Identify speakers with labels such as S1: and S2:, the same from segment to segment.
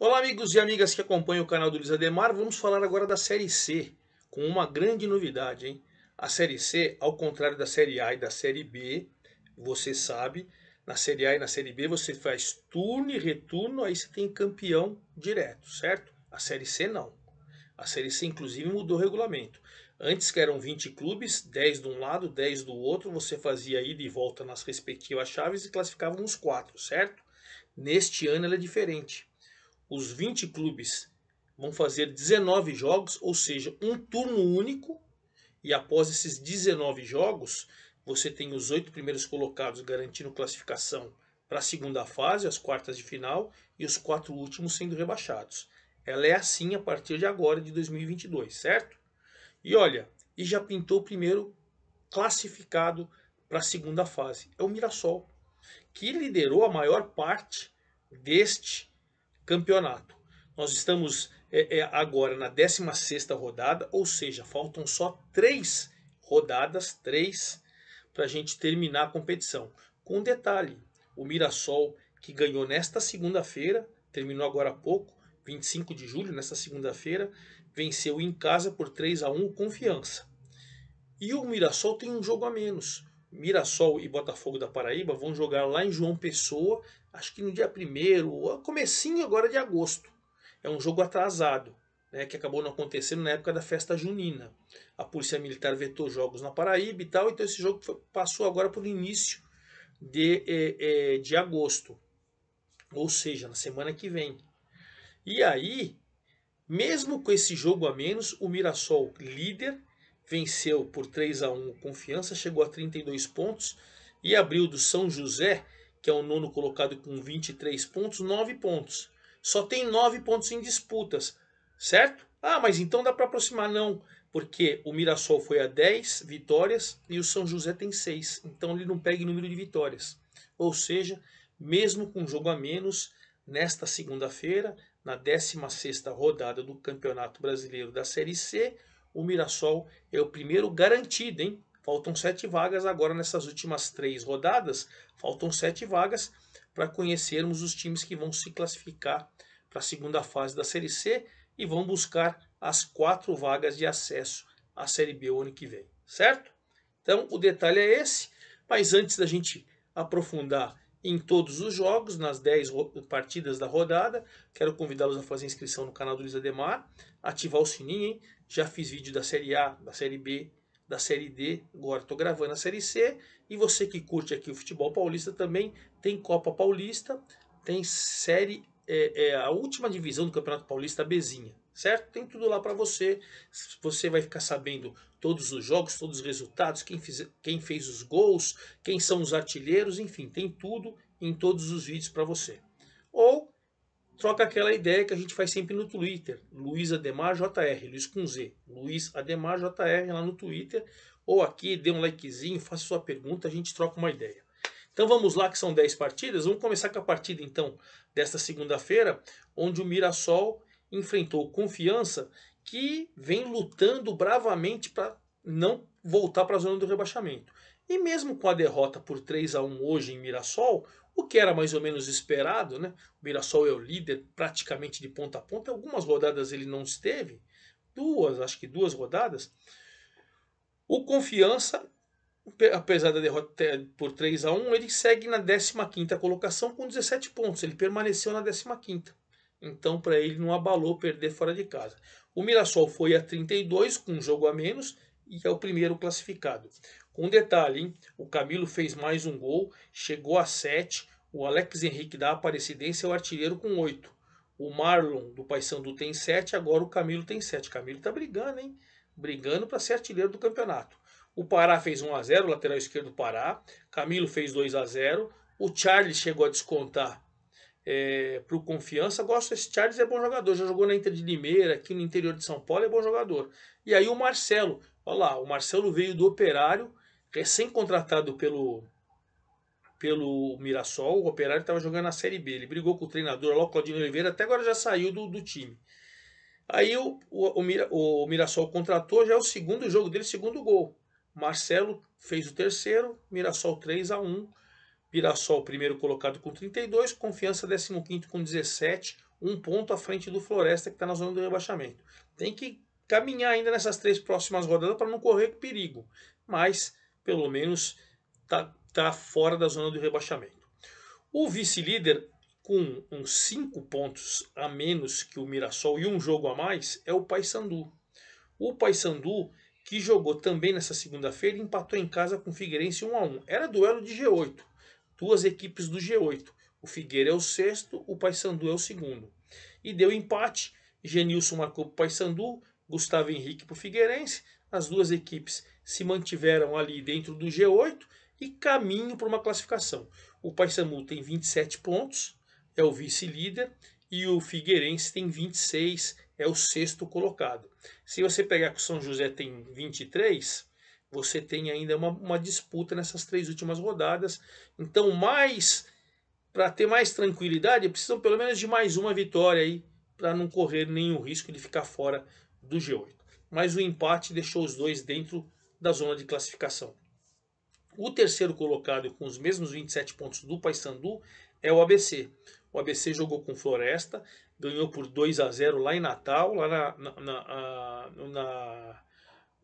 S1: Olá, amigos e amigas que acompanham o canal do Luiz Ademar. Vamos falar agora da Série C, com uma grande novidade, hein? A Série C, ao contrário da Série A e da Série B, você sabe, na Série A e na Série B você faz turno e retorno, aí você tem campeão direto, certo? A Série C não. A Série C, inclusive, mudou o regulamento. Antes que eram 20 clubes, 10 de um lado, 10 do outro, você fazia ida e volta nas respectivas chaves e classificavam uns quatro, certo? Neste ano ela é diferente os 20 clubes vão fazer 19 jogos, ou seja, um turno único. E após esses 19 jogos, você tem os oito primeiros colocados garantindo classificação para a segunda fase, as quartas de final, e os quatro últimos sendo rebaixados. Ela é assim a partir de agora, de 2022, certo? E olha, e já pintou o primeiro classificado para a segunda fase. É o Mirassol, que liderou a maior parte deste campeonato. Nós estamos é, é, agora na 16ª rodada, ou seja, faltam só três rodadas, três, para a gente terminar a competição. Com um detalhe, o Mirassol, que ganhou nesta segunda-feira, terminou agora há pouco, 25 de julho, nesta segunda-feira, venceu em casa por 3 a 1 o Confiança. E o Mirassol tem um jogo a menos. Mirassol e Botafogo da Paraíba vão jogar lá em João Pessoa acho que no dia 1 comecinho agora de agosto. É um jogo atrasado, né, que acabou não acontecendo na época da festa junina. A Polícia Militar vetou jogos na Paraíba e tal, então esse jogo passou agora para o início de, é, é, de agosto, ou seja, na semana que vem. E aí, mesmo com esse jogo a menos, o Mirassol líder venceu por 3 a 1 Confiança, chegou a 32 pontos e abriu do São José que é o nono colocado com 23 pontos, 9 pontos. Só tem 9 pontos em disputas, certo? Ah, mas então dá para aproximar. Não, porque o Mirassol foi a 10 vitórias e o São José tem 6. Então ele não pega em número de vitórias. Ou seja, mesmo com um jogo a menos, nesta segunda-feira, na 16ª rodada do Campeonato Brasileiro da Série C, o Mirassol é o primeiro garantido, hein? Faltam sete vagas agora nessas últimas três rodadas. Faltam sete vagas para conhecermos os times que vão se classificar para a segunda fase da Série C e vão buscar as quatro vagas de acesso à Série B o ano que vem, certo? Então o detalhe é esse, mas antes da gente aprofundar em todos os jogos, nas 10 partidas da rodada. Quero convidá-los a fazer inscrição no canal do Luiz Ademar, ativar o sininho, hein? Já fiz vídeo da Série A, da Série B da Série D, agora estou gravando a Série C, e você que curte aqui o futebol paulista também tem Copa Paulista, tem Série é, é a última divisão do Campeonato Paulista, a Bezinha, certo? Tem tudo lá para você. Você vai ficar sabendo todos os jogos, todos os resultados, quem, fiz, quem fez os gols, quem são os artilheiros, enfim, tem tudo em todos os vídeos para você. Ou troca aquela ideia que a gente faz sempre no Twitter, Luiz Ademar JR, Luiz com Z, Luiz Ademar JR lá no Twitter, ou aqui, dê um likezinho, faça sua pergunta, a gente troca uma ideia. Então vamos lá, que são 10 partidas, vamos começar com a partida então desta segunda-feira, onde o Mirassol enfrentou Confiança, que vem lutando bravamente para não voltar para a zona do rebaixamento. E mesmo com a derrota por 3 a 1 hoje em Mirassol, o que era mais ou menos esperado, né? O Mirassol é o líder praticamente de ponta a ponta. Algumas rodadas ele não esteve, duas, acho que duas rodadas. O Confiança, apesar da derrota por 3 a 1, ele segue na 15 colocação com 17 pontos. Ele permaneceu na 15 Então, para ele não abalou perder fora de casa. O Mirassol foi a 32 com um jogo a menos e é o primeiro classificado. Com detalhe, hein? o Camilo fez mais um gol, chegou a 7. O Alex Henrique da Aparecidense é o artilheiro com 8. O Marlon do Paysandu tem 7, agora o Camilo tem 7. Camilo tá brigando, hein? Brigando para ser artilheiro do campeonato. O Pará fez 1 a 0, lateral esquerdo do Pará. Camilo fez 2 a 0. O Charles chegou a descontar é, para o Confiança. Gosto desse Charles, é bom jogador. Já jogou na Inter de Limeira, aqui no interior de São Paulo, é bom jogador. E aí o Marcelo Olha lá, o Marcelo veio do Operário, recém-contratado pelo pelo Mirassol, o Operário estava jogando na Série B. Ele brigou com o treinador o Claudinho Oliveira, até agora já saiu do, do time. Aí o, o, o, Mira, o Mirassol contratou, já é o segundo jogo dele, segundo gol. Marcelo fez o terceiro, Mirassol 3 a 1 Mirassol primeiro colocado com 32, Confiança 15 com 17, um ponto à frente do Floresta que está na zona do rebaixamento. Tem que caminhar ainda nessas três próximas rodadas para não correr perigo, mas pelo menos está tá fora da zona do rebaixamento. O vice-líder, com uns cinco pontos a menos que o Mirassol e um jogo a mais, é o Paysandu. O Paysandu, que jogou também nessa segunda-feira, empatou em casa com o Figueirense 1 a 1 Era duelo de G8, duas equipes do G8. O Figueira é o sexto, o Paysandu é o segundo. E deu empate, Genilson marcou para o Paysandu, Gustavo Henrique para o Figueirense. As duas equipes se mantiveram ali dentro do G8 e caminho para uma classificação. O Paysandu tem 27 pontos, é o vice-líder, e o Figueirense tem 26, é o sexto colocado. Se você pegar que o São José tem 23, você tem ainda uma, uma disputa nessas três últimas rodadas. Então, mais para ter mais tranquilidade, precisam pelo menos de mais uma vitória aí para não correr nenhum risco de ficar fora do G8. Mas o empate deixou os dois dentro da zona de classificação. O terceiro colocado com os mesmos 27 pontos do Paysandu é o ABC. O ABC jogou com Floresta, ganhou por 2 a 0 lá em Natal, lá na, na, na, na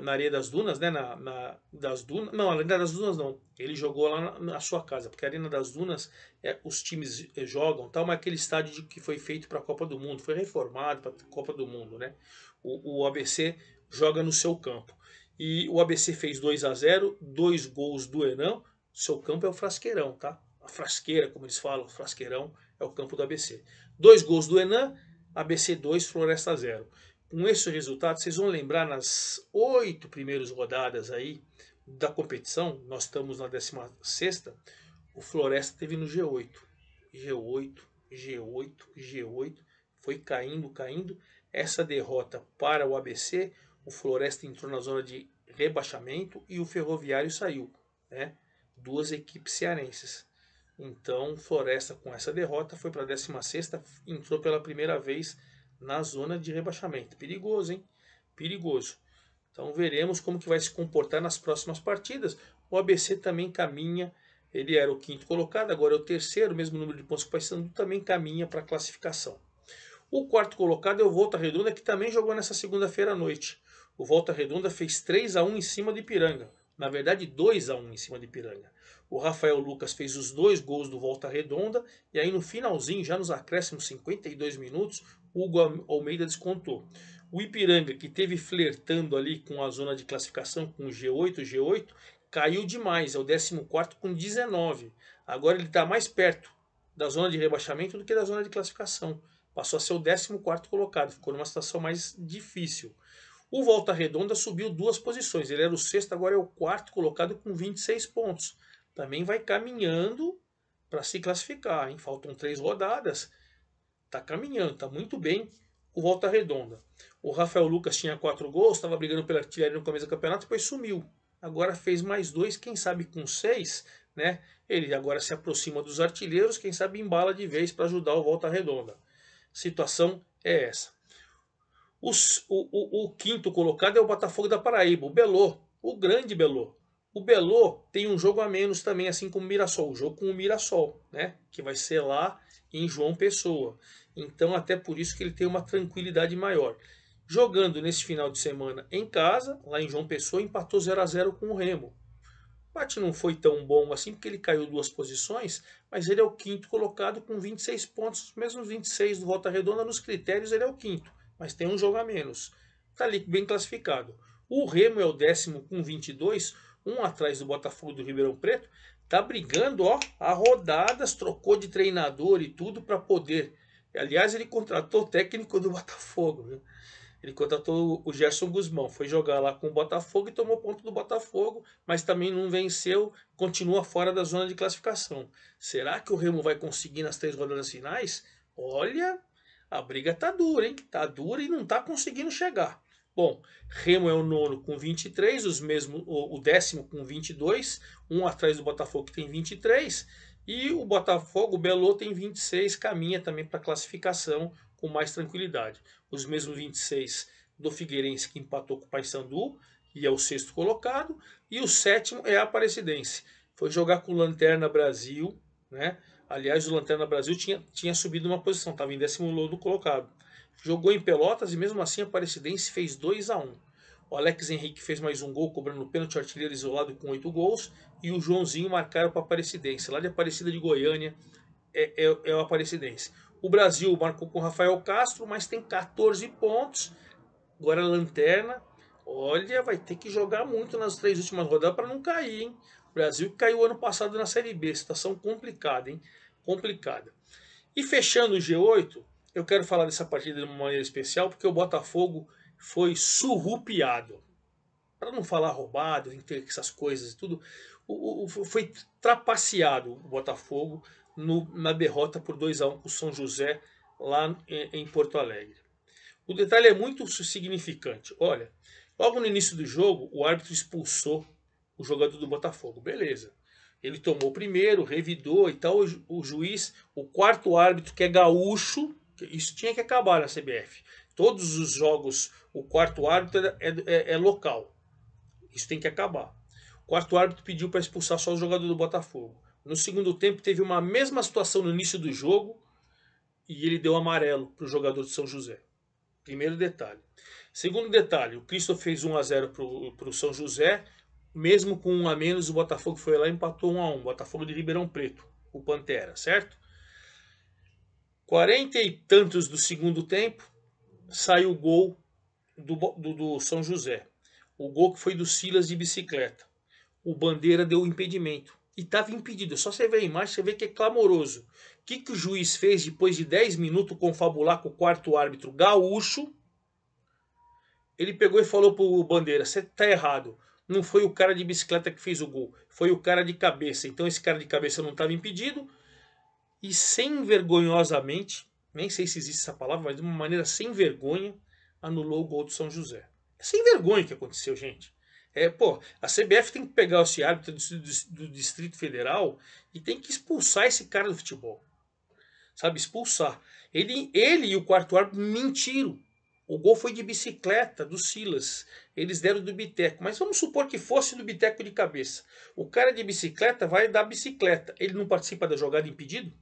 S1: na areia das dunas, né? Na, na das dunas, não, na arena das dunas não. Ele jogou lá na, na, sua casa, porque a arena das dunas é, os times eh, jogam, tal, mas aquele estádio de, que foi feito para a Copa do Mundo, foi reformado para a Copa do Mundo, né? O, o, ABC joga no seu campo e o ABC fez 2 a 0, dois gols do Enão. Seu campo é o Frasqueirão, tá? A frasqueira, como eles falam, Frasqueirão é o campo do ABC. Dois gols do Enan, ABC 2, Floresta 0 com esse resultado, vocês vão lembrar nas oito primeiras rodadas aí da competição, nós estamos na 16 o Floresta teve no G8. G8, G8, G8, foi caindo, caindo. Essa derrota para o ABC, o Floresta entrou na zona de rebaixamento e o Ferroviário saiu, né? Duas equipes cearenses. Então, Floresta com essa derrota foi para a 16 entrou pela primeira vez na zona de rebaixamento. Perigoso, hein? Perigoso. Então veremos como que vai se comportar nas próximas partidas. O ABC também caminha, ele era o quinto colocado, agora é o terceiro, mesmo número de pontos que o Paysandu também caminha para a classificação. O quarto colocado é o Volta Redonda, que também jogou nessa segunda-feira à noite. O Volta Redonda fez 3 a 1 em cima do Ipiranga. Na verdade, 2 a 1 em cima do Ipiranga. O Rafael Lucas fez os dois gols do Volta Redonda e aí no finalzinho, já nos acréscimos 52 minutos, Hugo Almeida descontou. O Ipiranga, que teve flertando ali com a zona de classificação com G8, G8, caiu demais, é o 14 com 19. Agora ele está mais perto da zona de rebaixamento do que da zona de classificação. Passou a ser o 14 colocado, ficou numa situação mais difícil. O Volta Redonda subiu duas posições, ele era o sexto, agora é o quarto colocado com 26 pontos. Também vai caminhando para se classificar, hein? faltam três rodadas está caminhando, está muito bem o Volta Redonda. O Rafael Lucas tinha quatro gols, estava brigando pela artilharia no começo do campeonato, depois sumiu. Agora fez mais dois, quem sabe com seis, né? Ele agora se aproxima dos artilheiros, quem sabe embala de vez para ajudar o Volta Redonda. Situação é essa. Os, o, o, o, quinto colocado é o Botafogo da Paraíba, o Belô, o grande Belô. O Belo tem um jogo a menos também, assim como o Mirassol, o jogo com o Mirassol, né? Que vai ser lá em João Pessoa. Então, até por isso que ele tem uma tranquilidade maior. Jogando nesse final de semana em casa, lá em João Pessoa, empatou 0 a 0 com o Remo. O empate não foi tão bom assim, porque ele caiu duas posições, mas ele é o quinto colocado com 26 pontos, os 26 do Volta Redonda, nos critérios ele é o quinto, mas tem um jogo a menos. Está ali bem classificado. O Remo é o décimo com 22, um atrás do Botafogo do Ribeirão Preto, tá brigando, ó, a rodadas, trocou de treinador e tudo para poder. Aliás, ele contratou o técnico do Botafogo, viu? Ele contratou o Gerson Guzmão, foi jogar lá com o Botafogo e tomou ponto do Botafogo, mas também não venceu, continua fora da zona de classificação. Será que o Remo vai conseguir nas três rodadas finais? Olha, a briga tá dura, hein? Tá dura e não tá conseguindo chegar. Bom, Remo é o nono com 23, os mesmos, o, o décimo com 22, um atrás do Botafogo que tem 23, e o Botafogo, o Belo tem 26, caminha também para a classificação com mais tranquilidade. Os mesmos 26 do Figueirense que empatou com o Paysandu, e é o sexto colocado, e o sétimo é a Aparecidense. Foi jogar com o Lanterna Brasil, né? Aliás, o Lanterna Brasil tinha, tinha subido uma posição, estava em décimo nono colocado jogou em Pelotas e mesmo assim a Aparecidense fez 2 a 1 O Alex Henrique fez mais um gol, cobrando o pênalti artilheiro isolado com 8 gols, e o Joãozinho marcaram para a Aparecidense, lá de Aparecida de Goiânia, é, é, é o Aparecidense. O Brasil marcou com Rafael Castro, mas tem 14 pontos, agora a lanterna. Olha, vai ter que jogar muito nas três últimas rodadas para não cair, hein? O Brasil caiu ano passado na Série B, situação complicada, hein? Complicada. E fechando o G8, eu quero falar dessa partida de uma maneira especial porque o Botafogo foi surrupiado. Para não falar roubado, essas coisas e tudo, o, o, foi trapaceado o Botafogo no, na derrota por 2 a 1 um o São José lá em, em Porto Alegre. O detalhe é muito significante. Olha, logo no início do jogo, o árbitro expulsou o jogador do Botafogo. Beleza. Ele tomou primeiro, revidou e tal. o juiz, o quarto árbitro, que é gaúcho, isso tinha que acabar na CBF. Todos os jogos, o quarto árbitro é, é, é local. Isso tem que acabar. O quarto árbitro pediu para expulsar só o jogador do Botafogo. No segundo tempo, teve uma mesma situação no início do jogo e ele deu amarelo para o jogador de São José. Primeiro detalhe. Segundo detalhe, o Cristo fez 1 a 0 para o São José. Mesmo com um a menos, o Botafogo foi lá e empatou 1 a 1 Botafogo de Ribeirão Preto, o Pantera, certo? Quarenta e tantos do segundo tempo, saiu o gol do, do, do, São José. O gol que foi do Silas de bicicleta. O Bandeira deu o impedimento. E estava impedido. É só você ver a imagem, você vê que é clamoroso. O que, que o juiz fez depois de 10 minutos confabular com o quarto árbitro gaúcho? Ele pegou e falou pro Bandeira: você tá errado. Não foi o cara de bicicleta que fez o gol, foi o cara de cabeça. Então esse cara de cabeça não estava impedido e sem vergonhosamente, nem sei se existe essa palavra, mas de uma maneira sem vergonha, anulou o gol do São José. É sem vergonha que aconteceu, gente. É, pô, a CBF tem que pegar esse árbitro do, do, do Distrito Federal e tem que expulsar esse cara do futebol. Sabe, expulsar. Ele, ele e o quarto árbitro mentiram. O gol foi de bicicleta do Silas. Eles deram do Biteco. Mas vamos supor que fosse do Biteco de cabeça. O cara de bicicleta vai dar bicicleta. Ele não participa da jogada impedido?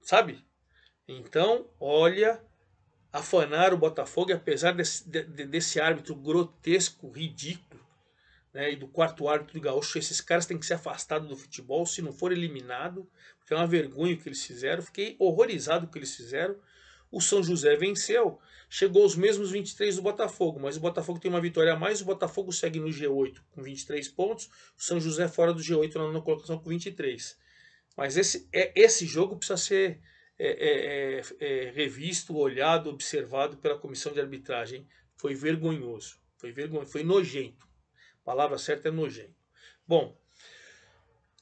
S1: sabe? Então, olha, afanar o Botafogo, apesar desse, de, desse árbitro grotesco, ridículo, né, e do quarto árbitro do Gaúcho, esses caras têm que ser afastados do futebol, se não for eliminado, porque é uma vergonha o que eles fizeram. Fiquei horrorizado com o que eles fizeram. O São José venceu, chegou aos mesmos 23 do Botafogo, mas o Botafogo tem uma vitória a mais, o Botafogo segue no G8 com 23 pontos, o São José fora do G8 na nona colocação com 23. Mas esse, é, esse jogo precisa ser é, é, é, é, revisto, olhado, observado pela comissão de arbitragem. Foi vergonhoso, foi vergonhoso, foi nojento. A palavra certa é nojento. Bom,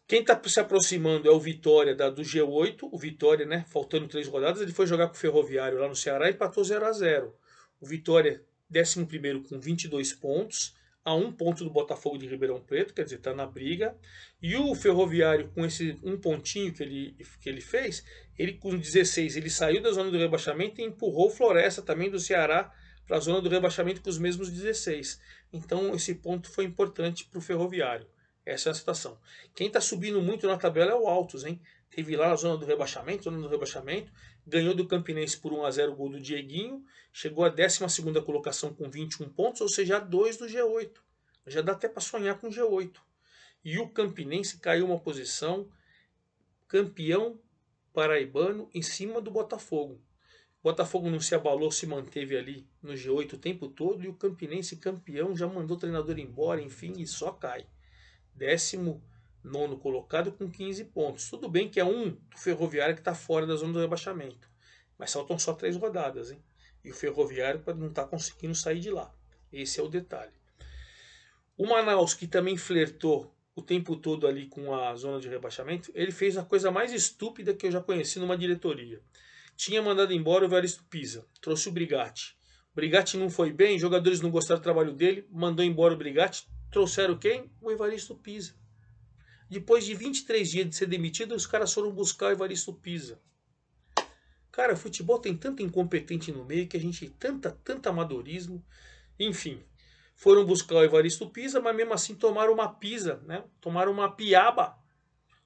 S1: quem está se aproximando é o Vitória da, do G8, o Vitória, né? Faltando três rodadas, ele foi jogar com o Ferroviário lá no Ceará e empatou 0 a 0 O Vitória, 11 com 22 pontos a um ponto do Botafogo de Ribeirão Preto, quer dizer, está na briga. E o Ferroviário, com esse um pontinho que ele, que ele fez, ele com 16, ele saiu da zona do rebaixamento e empurrou Floresta também do Ceará para a zona do rebaixamento com os mesmos 16. Então esse ponto foi importante para o Ferroviário. Essa é a situação. Quem está subindo muito na tabela é o Altos, hein? Teve lá a zona do rebaixamento, zona do rebaixamento, ganhou do Campinense por 1 a 0 o gol do Dieguinho, chegou à 12 colocação com 21 pontos, ou seja, a 2 do G8. Já dá até para sonhar com o G8. E o Campinense caiu uma posição campeão paraibano em cima do Botafogo. O Botafogo não se abalou, se manteve ali no G8 o tempo todo e o Campinense campeão já mandou o treinador embora, enfim, e só cai. Décimo nono colocado com 15 pontos. Tudo bem que é um do Ferroviário que está fora da zona do rebaixamento, mas faltam só três rodadas, hein? E o Ferroviário não está conseguindo sair de lá. Esse é o detalhe. O Manaus, que também flertou o tempo todo ali com a zona de rebaixamento, ele fez a coisa mais estúpida que eu já conheci numa diretoria. Tinha mandado embora o Veristo Pisa, trouxe o Brigatti. O Brigatti não foi bem, jogadores não gostaram do trabalho dele, mandou embora o Brigatti, trouxeram quem? O Evaristo Pisa. Depois de 23 dias de ser demitido, os caras foram buscar o Evaristo Pisa. Cara, futebol tem tanto incompetente no meio que a gente tem tanta, tanto amadorismo. Enfim, foram buscar o Evaristo Pisa, mas mesmo assim tomaram uma pisa, né? Tomaram uma piaba.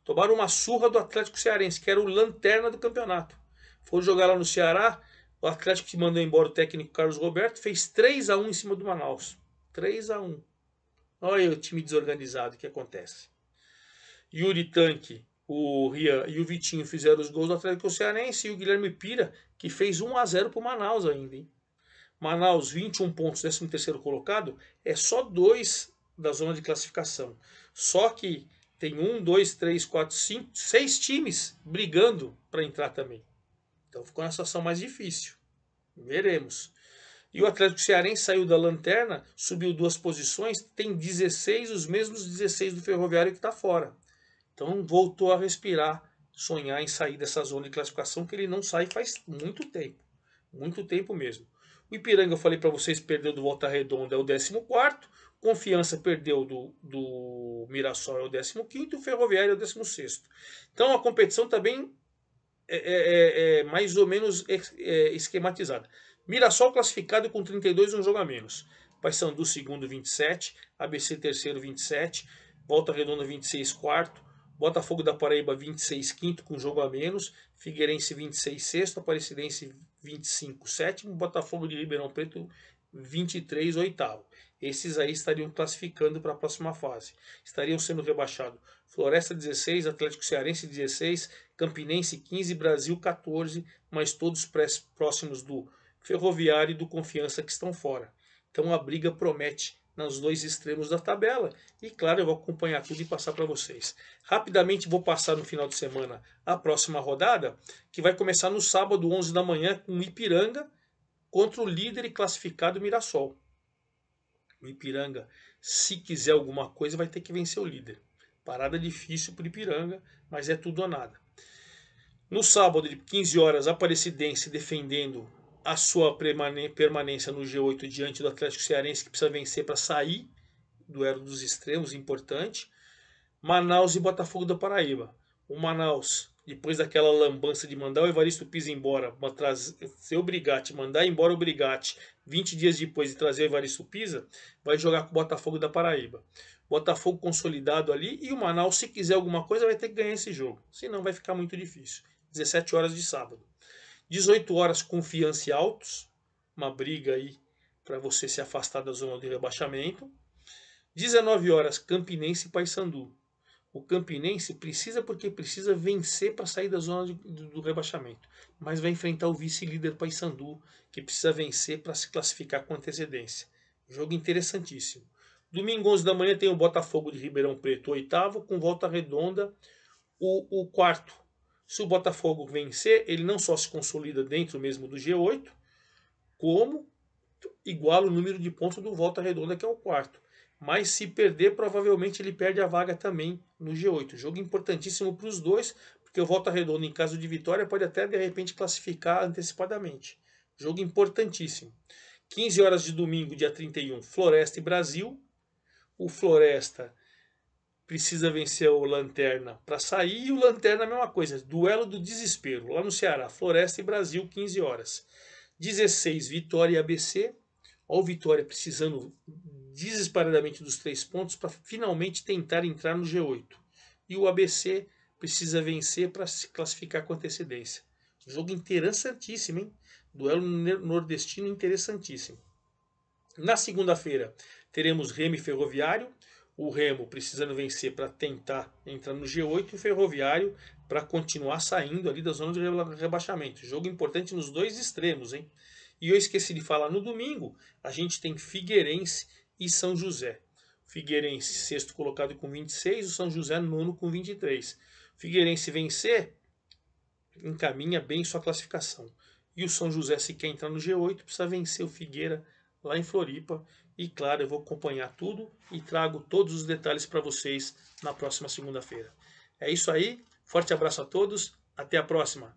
S1: Tomaram uma surra do Atlético Cearense, que era o lanterna do campeonato. Foram jogar lá no Ceará, o Atlético que mandou embora o técnico Carlos Roberto fez 3 a 1 em cima do Manaus. 3 a 1. Olha o time desorganizado que acontece. Yuri Tanque, o Rian e o Vitinho fizeram os gols do Atlético Cearense e o Guilherme Pira, que fez 1 a 0 para o Manaus ainda. Hein? Manaus, 21 pontos, 13º colocado, é só dois da zona de classificação. Só que tem um, dois, três, quatro, cinco, seis times brigando para entrar também. Então ficou uma situação mais difícil. Veremos. E o Atlético Cearense saiu da lanterna, subiu duas posições, tem 16, os mesmos 16 do Ferroviário que está fora. Então voltou a respirar, sonhar em sair dessa zona de classificação que ele não sai faz muito tempo, muito tempo mesmo. O Ipiranga, eu falei para vocês, perdeu do Volta Redonda, é o 14. Confiança perdeu do, do Mirassol, é o 15. O Ferroviário é o 16. Então a competição está bem é, é, é, é, mais ou menos é, esquematizada. Mirassol classificado com 32, um jogo a menos. Paissandu segundo, 27. ABC terceiro, 27. Volta Redonda, 26, quarto. Botafogo da Paraíba 26 quinto com jogo a menos, Figueirense 26 sexto, Aparecidense 25 sétimo, Botafogo de Ribeirão Preto 23 oitavo. Esses aí estariam classificando para a próxima fase. Estariam sendo rebaixados Floresta 16, Atlético Cearense 16, Campinense 15, Brasil 14, mas todos próximos do Ferroviário e do Confiança que estão fora. Então a briga promete nos dois extremos da tabela. E claro, eu vou acompanhar tudo e passar para vocês. Rapidamente vou passar no final de semana a próxima rodada, que vai começar no sábado, 11 da manhã, com o Ipiranga contra o líder e classificado Mirassol. O Ipiranga, se quiser alguma coisa, vai ter que vencer o líder. Parada difícil para o Ipiranga, mas é tudo ou nada. No sábado, de 15 horas, Aparecidense defendendo a sua permanência no G8 diante do Atlético Cearense, que precisa vencer para sair do Ero dos Extremos, importante. Manaus e Botafogo da Paraíba. O Manaus, depois daquela lambança de mandar o Evaristo Pisa embora, trazer o Brigatti, mandar embora o Brigatti 20 dias depois de trazer o Evaristo Pisa, vai jogar com o Botafogo da Paraíba. Botafogo consolidado ali e o Manaus, se quiser alguma coisa, vai ter que ganhar esse jogo. Senão vai ficar muito difícil. 17 horas de sábado. 18 horas, confiança e altos. Uma briga aí para você se afastar da zona de rebaixamento. 19 horas, Campinense e Paysandu. O Campinense precisa porque precisa vencer para sair da zona de, do, do, rebaixamento, mas vai enfrentar o vice-líder Paysandu, que precisa vencer para se classificar com antecedência. Jogo interessantíssimo. Domingo 11 da manhã tem o Botafogo de Ribeirão Preto, oitavo, com volta redonda, o, o quarto, se o Botafogo vencer, ele não só se consolida dentro mesmo do G8, como iguala o número de pontos do Volta Redonda, que é o quarto. Mas se perder, provavelmente ele perde a vaga também no G8. Jogo importantíssimo para os dois, porque o Volta Redonda, em caso de vitória, pode até de repente classificar antecipadamente. Jogo importantíssimo. 15 horas de domingo, dia 31, Floresta e Brasil. O Floresta precisa vencer o Lanterna para sair. E o Lanterna, é a mesma coisa. Duelo do desespero. Lá no Ceará, Floresta e Brasil, 15 horas. 16, Vitória e ABC. Olha o Vitória precisando desesperadamente dos três pontos para finalmente tentar entrar no G8. E o ABC precisa vencer para se classificar com antecedência. Jogo interessantíssimo, hein? Duelo nordestino interessantíssimo. Na segunda-feira, teremos reme Ferroviário o Remo precisando vencer para tentar entrar no G8 e o Ferroviário para continuar saindo ali da zona de rebaixamento. Jogo importante nos dois extremos, hein? E eu esqueci de falar no domingo, a gente tem Figueirense e São José. Figueirense sexto colocado com 26, o São José nono com 23. Figueirense vencer encaminha bem sua classificação. E o São José se quer entrar no G8 precisa vencer o Figueira lá em Floripa. E claro, eu vou acompanhar tudo e trago todos os detalhes para vocês na próxima segunda-feira. É isso aí, forte abraço a todos, até a próxima!